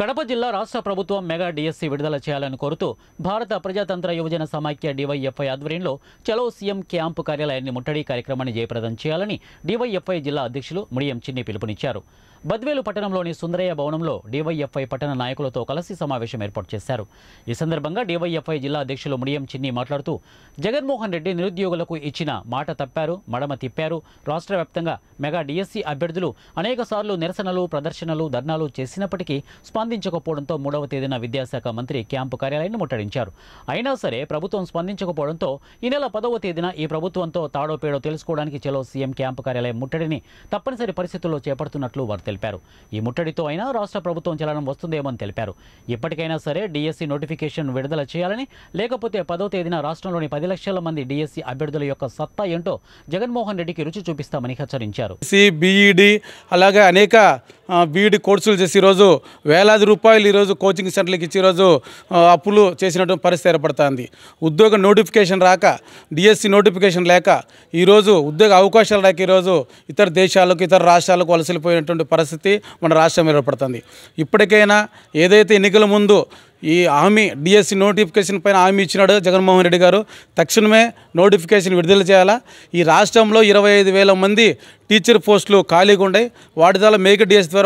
కడప జిల్లా రాష్ట్ర ప్రభుత్వం మెగా డిఎస్సి విడుదల చేయాలని కోరుతూ భారత ప్రజాతంత్ర యువజన సమాఖ్య డివైఎఫ్ఐ ఆధ్వర్యంలో చలో సీఎం క్యాంపు కార్యాలయాన్ని ముట్టడి కార్యక్రమాన్ని జయప్రదం చేయాలని డివైఎఫ్ఐ జిల్లా అధ్యక్షులు ముడియం చిన్ని పిలుపునిచ్చారు బద్వేలు పట్టణంలోని సుందరయ్య భవనంలో డివైఎఫ్ఐ పట్టణ నాయకులతో కలిసి సమావేశం ఏర్పాటు చేశారు ఈ సందర్భంగా డివైఎఫ్ఐ జిల్లా అధ్యక్షులు ముడియం చిన్ని మాట్లాడుతూ జగన్మోహన్ రెడ్డి నిరుద్యోగులకు ఇచ్చిన మాట తప్పారు మడమ తిప్పారు రాష్ట్ర వ్యాప్తంగా మెగా డిఎస్సీ అభ్యర్థులు అనేక సార్లు నిరసనలు ప్రదర్శనలు ధర్నాలు చేసినప్పటికీ స్పందించకపోవడంతో మూడవ తేదీన విద్యాశాఖ మంత్రి క్యాంపు కార్యాలయాన్ని ముట్టడించారు అయినా సరే ప్రభుత్వం స్పందించకపోవడంతో ఈ నెల పదవ తేదీన ఈ ప్రభుత్వంతో తాడోపేడో తెలుసుకోవడానికి చెలో సీఎం క్యాంపు కార్యాలయం ముట్టడిని తప్పనిసరి పరిస్థితుల్లో చేపడుతున్నట్లు వార్త తెలిపారు ఈ ముట్టడితో అయినా రాష్ట్ర ప్రభుత్వం చలనం వస్తుందేమని తెలిపారు ఇప్పటికైనా సరే డిఎస్సి నోటిఫికేషన్ విడుదల చేయాలని లేకపోతే పదో తేదీన రాష్ట్రంలోని పది లక్షల మంది డిఎస్సి అభ్యర్థుల యొక్క సత్తా ఏంటో జగన్మోహన్ రెడ్డికి రుచి చూపిస్తామని హెచ్చరించారు సిబిఈడి అలాగే అనేక బీఈడి కోర్సులు చేసి ఈరోజు వేలాది రూపాయలు ఈరోజు కోచింగ్ సెంటర్లకు ఇచ్చి ఈరోజు అప్పులు చేసినటువంటి పరిస్థితి ఏర్పడుతుంది ఉద్యోగ నోటిఫికేషన్ రాక డిఎస్సి నోటిఫికేషన్ లేక ఈరోజు ఉద్యోగ అవకాశాలు రాక ఈరోజు ఇతర దేశాలకు ఇతర రాష్ట్రాలకు వలసలిపోయినటువంటి పరిస్థితి మన రాష్ట్రం ఏర్పడుతుంది ఇప్పటికైనా ఏదైతే ఎన్నికల ముందు ఈ హామీ డిఎస్సి నోటిఫికేషన్ పైన హామీ ఇచ్చినాడు జగన్మోహన్ రెడ్డి గారు తక్షణమే నోటిఫికేషన్ విడుదల చేయాలా ఈ రాష్ట్రంలో ఇరవై మంది టీచర్ పోస్టులు ఖాళీగా ఉండే వాటి ద్వారా మేక డిఎస్సి ద్వారా